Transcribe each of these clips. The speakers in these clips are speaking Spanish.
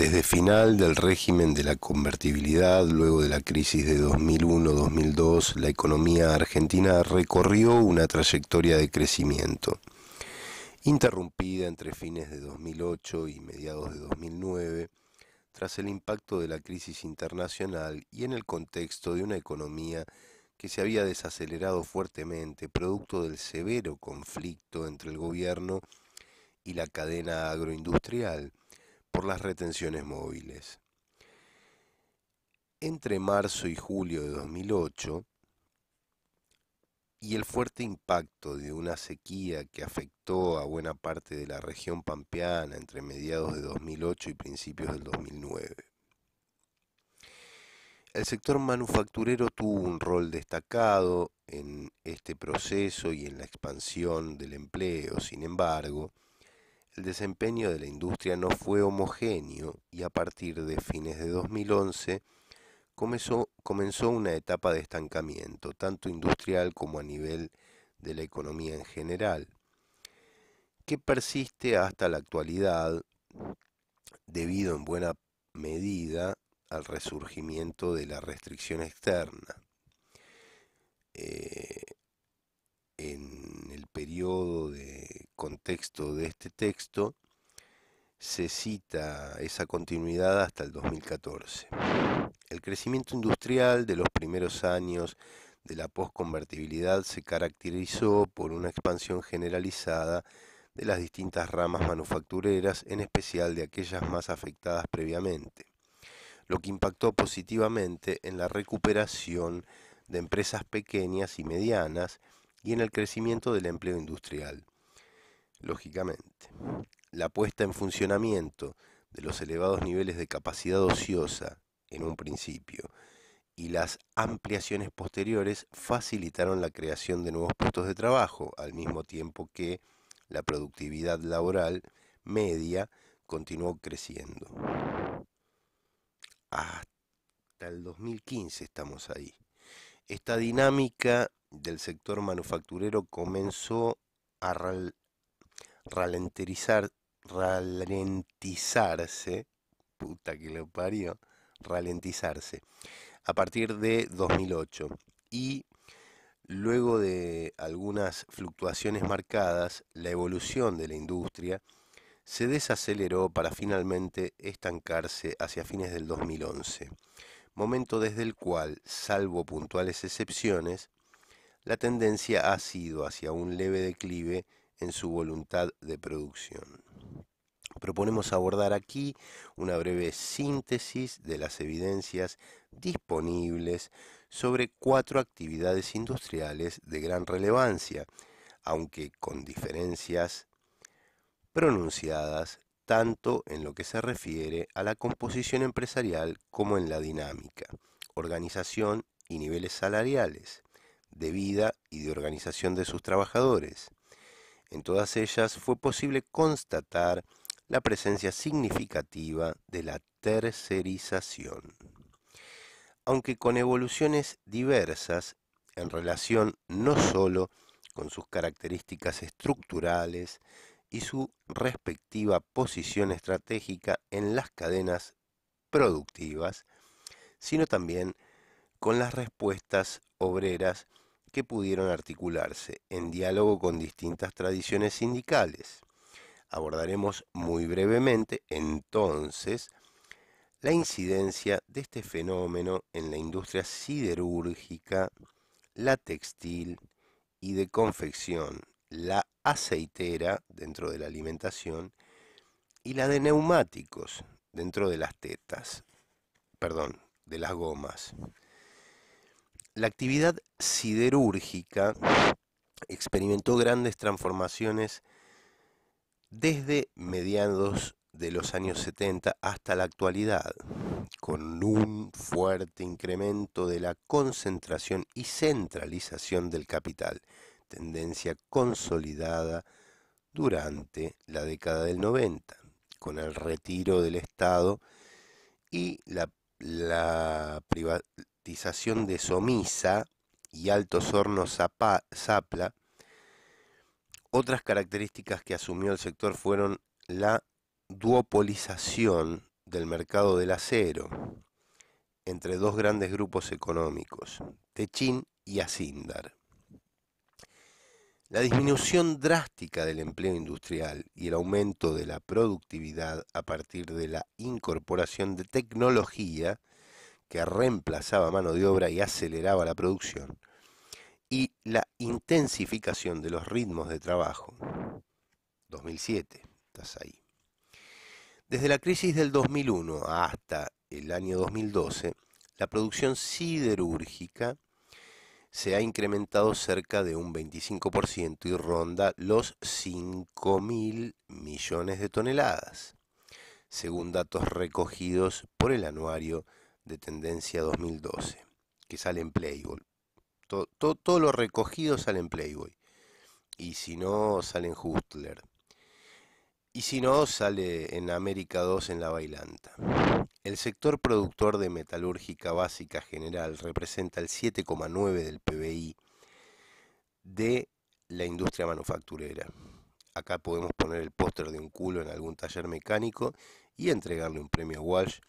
desde final del régimen de la convertibilidad, luego de la crisis de 2001-2002, la economía argentina recorrió una trayectoria de crecimiento, interrumpida entre fines de 2008 y mediados de 2009, tras el impacto de la crisis internacional y en el contexto de una economía que se había desacelerado fuertemente, producto del severo conflicto entre el gobierno y la cadena agroindustrial, por las retenciones móviles. Entre marzo y julio de 2008, y el fuerte impacto de una sequía que afectó a buena parte de la región pampeana entre mediados de 2008 y principios del 2009. El sector manufacturero tuvo un rol destacado en este proceso y en la expansión del empleo, sin embargo, el desempeño de la industria no fue homogéneo y a partir de fines de 2011 comenzó, comenzó una etapa de estancamiento, tanto industrial como a nivel de la economía en general, que persiste hasta la actualidad debido en buena medida al resurgimiento de la restricción externa. Eh, en el periodo de contexto de este texto, se cita esa continuidad hasta el 2014. El crecimiento industrial de los primeros años de la posconvertibilidad se caracterizó por una expansión generalizada de las distintas ramas manufactureras, en especial de aquellas más afectadas previamente, lo que impactó positivamente en la recuperación de empresas pequeñas y medianas y en el crecimiento del empleo industrial lógicamente. La puesta en funcionamiento de los elevados niveles de capacidad ociosa en un principio y las ampliaciones posteriores facilitaron la creación de nuevos puestos de trabajo, al mismo tiempo que la productividad laboral media continuó creciendo. Hasta el 2015 estamos ahí. Esta dinámica del sector manufacturero comenzó a, ralentizar, ralentizarse, puta que lo parió, ralentizarse, a partir de 2008. Y luego de algunas fluctuaciones marcadas, la evolución de la industria se desaceleró para finalmente estancarse hacia fines del 2011, momento desde el cual, salvo puntuales excepciones, la tendencia ha sido hacia un leve declive en su voluntad de producción. Proponemos abordar aquí una breve síntesis de las evidencias disponibles sobre cuatro actividades industriales de gran relevancia, aunque con diferencias pronunciadas tanto en lo que se refiere a la composición empresarial como en la dinámica, organización y niveles salariales, de vida y de organización de sus trabajadores, en todas ellas fue posible constatar la presencia significativa de la tercerización. Aunque con evoluciones diversas en relación no sólo con sus características estructurales y su respectiva posición estratégica en las cadenas productivas, sino también con las respuestas obreras que pudieron articularse en diálogo con distintas tradiciones sindicales. Abordaremos muy brevemente, entonces, la incidencia de este fenómeno en la industria siderúrgica, la textil y de confección, la aceitera dentro de la alimentación y la de neumáticos dentro de las tetas, perdón, de las gomas. La actividad siderúrgica experimentó grandes transformaciones desde mediados de los años 70 hasta la actualidad, con un fuerte incremento de la concentración y centralización del capital, tendencia consolidada durante la década del 90, con el retiro del Estado y la, la, de Somisa y Altos Hornos Zapla, otras características que asumió el sector fueron la duopolización del mercado del acero entre dos grandes grupos económicos, Techín y Asindar. La disminución drástica del empleo industrial y el aumento de la productividad a partir de la incorporación de tecnología que reemplazaba mano de obra y aceleraba la producción, y la intensificación de los ritmos de trabajo. 2007, estás ahí. Desde la crisis del 2001 hasta el año 2012, la producción siderúrgica se ha incrementado cerca de un 25% y ronda los 5.000 millones de toneladas, según datos recogidos por el anuario de Tendencia 2012, que sale en Playboy. Todo, lo recogido sale en Playboy. Y si no, sale en Hustler. Y si no, sale en América 2 en La Bailanta. El sector productor de metalúrgica básica general representa el 7,9 del PBI de la industria manufacturera. Acá podemos poner el póster de un culo en algún taller mecánico y entregarle un premio Walsh,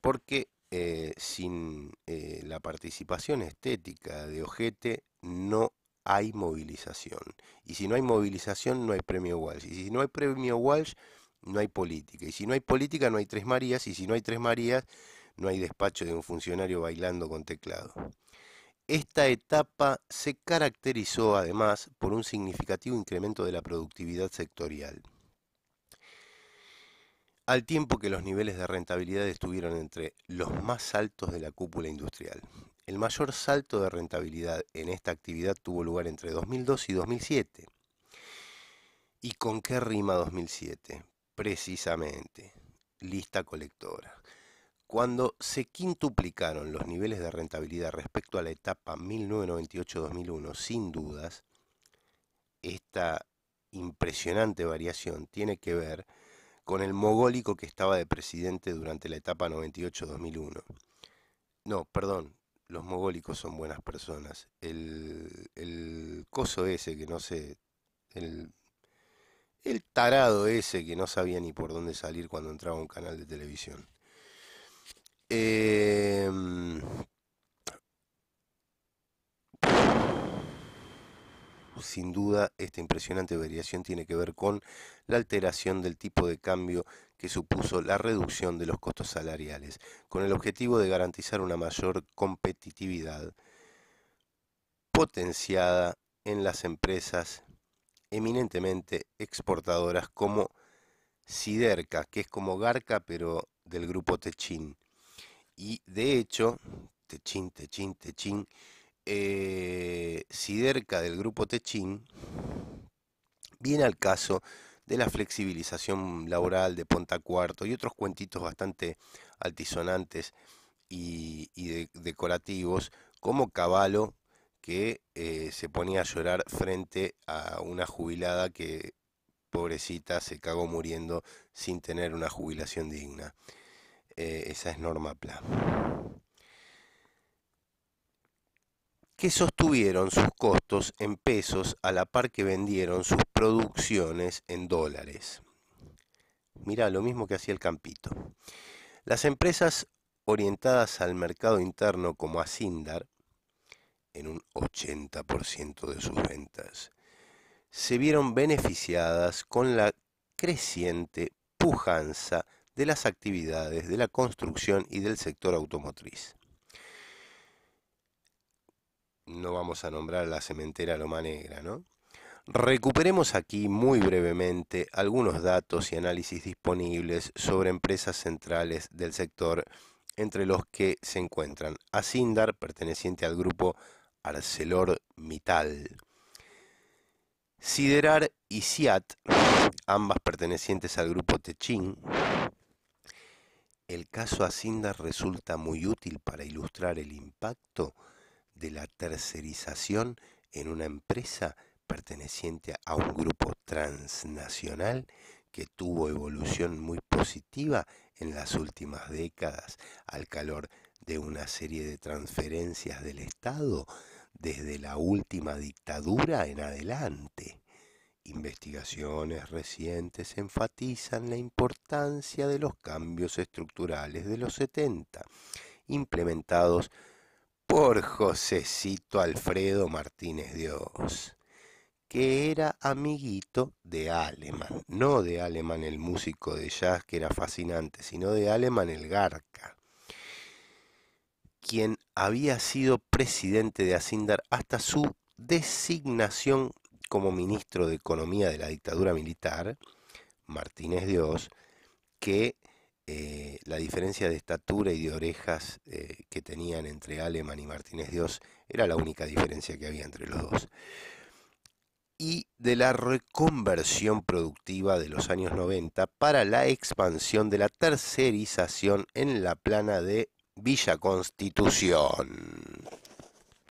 porque eh, sin eh, la participación estética de Ojete no hay movilización. Y si no hay movilización, no hay premio Walsh. Y si no hay premio Walsh, no hay política. Y si no hay política, no hay Tres Marías. Y si no hay Tres Marías, no hay despacho de un funcionario bailando con teclado. Esta etapa se caracterizó además por un significativo incremento de la productividad sectorial al tiempo que los niveles de rentabilidad estuvieron entre los más altos de la cúpula industrial. El mayor salto de rentabilidad en esta actividad tuvo lugar entre 2002 y 2007. ¿Y con qué rima 2007? Precisamente, lista colectora. Cuando se quintuplicaron los niveles de rentabilidad respecto a la etapa 1998-2001, sin dudas, esta impresionante variación tiene que ver con el mogólico que estaba de presidente durante la etapa 98-2001. No, perdón, los mogólicos son buenas personas. El, el coso ese que no sé, el, el tarado ese que no sabía ni por dónde salir cuando entraba a un canal de televisión. Eh, sin duda esta impresionante variación tiene que ver con la alteración del tipo de cambio que supuso la reducción de los costos salariales, con el objetivo de garantizar una mayor competitividad potenciada en las empresas eminentemente exportadoras como Siderca, que es como Garca pero del grupo Techín. Y de hecho, Techín, Techín, Techín eh, Siderca del grupo Techín viene al caso de la flexibilización laboral de Ponta Cuarto y otros cuentitos bastante altisonantes y, decorativos, como Caballo, que eh, se ponía a llorar frente a una jubilada que, pobrecita, se cagó muriendo sin tener una jubilación digna. Eh, esa es Norma Pla que sostuvieron sus costos en pesos a la par que vendieron sus producciones en dólares. Mira lo mismo que hacía el campito. Las empresas orientadas al mercado interno como acindar en un 80% de sus ventas, se vieron beneficiadas con la creciente pujanza de las actividades de la construcción y del sector automotriz no vamos a nombrar la cementera Loma Negra, ¿no? Recuperemos aquí muy brevemente algunos datos y análisis disponibles sobre empresas centrales del sector, entre los que se encuentran Asindar, perteneciente al grupo ArcelorMittal, Siderar y SIAT, ambas pertenecientes al grupo Techin. El caso Asindar resulta muy útil para ilustrar el impacto de la tercerización en una empresa perteneciente a un grupo transnacional que tuvo evolución muy positiva en las últimas décadas al calor de una serie de transferencias del Estado desde la última dictadura en adelante. Investigaciones recientes enfatizan la importancia de los cambios estructurales de los 70, implementados por Josecito Alfredo Martínez Dios, que era amiguito de Alemán, no de Alemán el músico de jazz que era fascinante, sino de Alemán el Garca, quien había sido presidente de Asindar hasta su designación como ministro de Economía de la dictadura militar, Martínez Dios, que eh, la diferencia de estatura y de orejas eh, que tenían entre Aleman y Martínez Dios era la única diferencia que había entre los dos. Y de la reconversión productiva de los años 90 para la expansión de la tercerización en la plana de Villa Constitución.